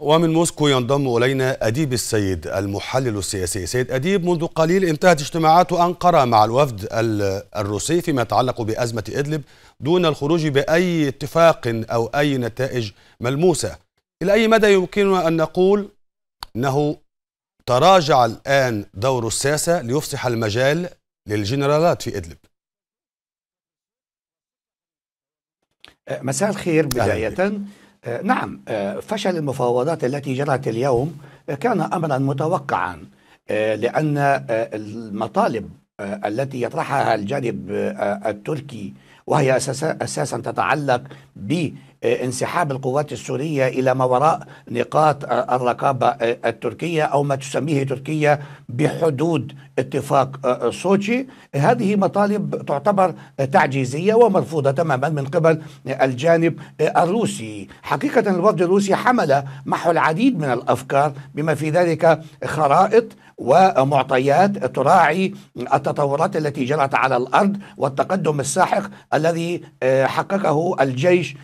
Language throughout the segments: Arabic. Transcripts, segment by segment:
ومن موسكو ينضم إلينا أديب السيد المحلل السياسي سيد أديب منذ قليل انتهت اجتماعات أنقرة مع الوفد الروسي فيما يتعلق بأزمة إدلب دون الخروج بأي اتفاق أو أي نتائج ملموسة إلى أي مدى يمكننا أن نقول أنه تراجع الآن دور الساسة ليفسح المجال للجنرالات في إدلب مساء الخير بداية آه، نعم آه، فشل المفاوضات التي جرت اليوم آه، كان امرا متوقعا لان المطالب التي يطرحها الجانب التركي وهي اساسا تتعلق ب آه، انسحاب القوات السورية إلى ما وراء نقاط الرقابة آه، التركية أو ما تسميه تركيا بحدود اتفاق آه، سوتشي هذه مطالب تعتبر تعجيزية ومرفوضة تماما من قبل الجانب الروسي حقيقة الوفد الروسي حمل معه العديد من الأفكار بما في ذلك خرائط ومعطيات تراعي التطورات التي جرت على الارض والتقدم الساحق الذي حققه الجيش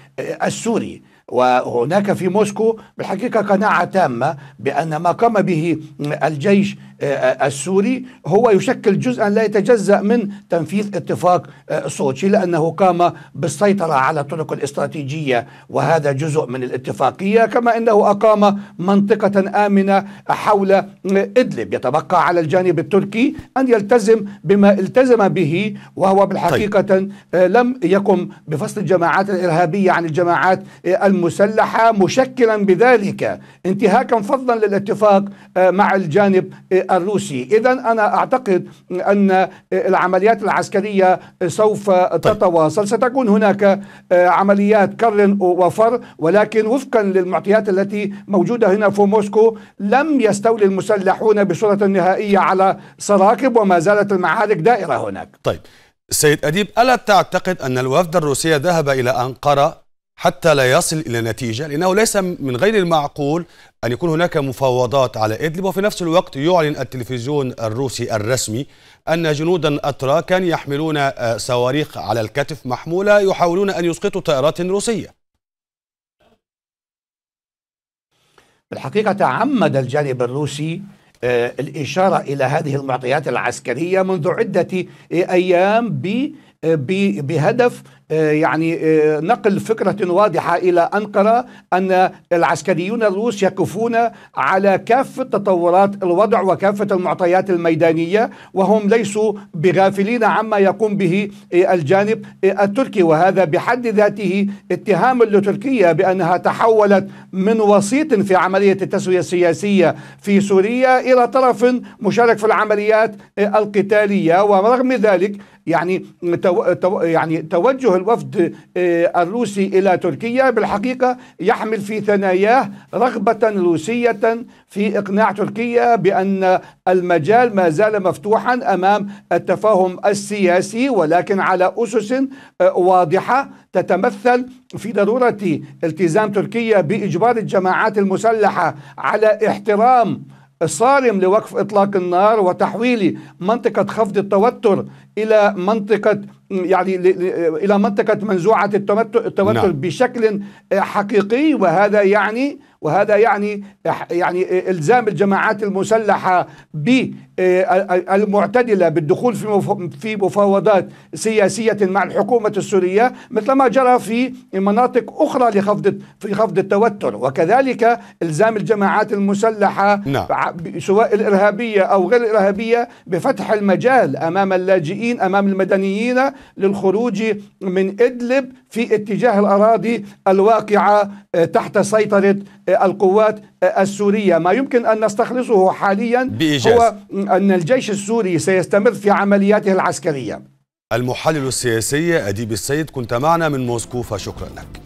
السوري وهناك في موسكو بالحقيقة قناعة تامة بأن ما قام به الجيش آه، آه، السوري هو يشكل جزءا لا يتجزأ من تنفيذ اتفاق آه، سوتشي لأنه قام بالسيطرة على الطرق الاستراتيجية وهذا جزء من الاتفاقية كما أنه أقام منطقة آمنة حول إدلب يتبقى على الجانب التركي أن يلتزم بما التزم به وهو بالحقيقة طيب. لم يقم بفصل الجماعات الإرهابية عن الجماعات الم مسلحة مشكلا بذلك انتهاكا فضلا للاتفاق آه، مع الجانب آه، الروسي إذا أنا أعتقد أن آه، العمليات العسكرية سوف طيب. تتواصل ستكون هناك عمليات كر وفر ولكن وفقا للمعطيات التي موجودة هنا في موسكو لم يستولي المسلحون بصورة نهائية على سراكب وما زالت المعارك دائرة هناك طيب سيد أديب ألا تعتقد أن الوفد الروسي ذهب إلى أنقرة حتى لا يصل إلى نتيجة لأنه ليس من غير المعقول أن يكون هناك مفاوضات على إدلب وفي نفس الوقت يعلن التلفزيون الروسي الرسمي أن جنودا أتراكا يحملون آه، صواريخ على الكتف محمولة يحاولون أن يسقطوا طائرات روسية بالحقيقة تعمد الجانب الروسي آه، الإشارة إلى هذه المعطيات العسكرية منذ عدة آه، أيام ب آه، بهدف آه، يعني آه، نقل فكرة واضحة إلى أنقرة أن العسكريون الروس يقفون على كافة تطورات الوضع وكافة المعطيات الميدانية وهم ليسوا بغافلين عما يقوم به الجانب التركي وهذا بحد ذاته اتهام لتركيا بأنها تحولت من وسيط في عملية التسوية السياسية في سوريا إلى طرف مشارك في العمليات القتالية ورغم ذلك يعني تو تو يعني توجه الوفد آه، الروسي الى تركيا بالحقيقه يحمل في ثناياه رغبه روسيه في اقناع تركيا بان المجال ما زال مفتوحا امام التفاهم السياسي ولكن على اسس آه، واضحه تتمثل في ضروره التزام تركيا باجبار الجماعات المسلحه على احترام صارم لوقف إطلاق النار وتحويل منطقة خفض التوتر إلى منطقة يعني إلى منطقة منزوعة التوتر نعم. بشكل حقيقي وهذا يعني وهذا يعني يعني الزام الجماعات المسلحه ب إيه، المعتدلة بالدخول في مفاوضات سياسية مع الحكومة السورية مثل ما جرى في مناطق أخرى لخفض في خفض التوتر وكذلك إلزام الجماعات المسلحة نعم. سواء الإرهابية أو غير الإرهابية بفتح المجال أمام اللاجئين أمام المدنيين للخروج من إدلب في اتجاه الأراضي الواقعة آه، تحت سيطرة آه، القوات آه، السورية ما يمكن أن نستخلصه حاليا بإيجاز. هو أن الجيش السوري سيستمر في عملياته العسكرية المحلل السياسي أديب السيد كنت معنا من موسكو فشكرا لك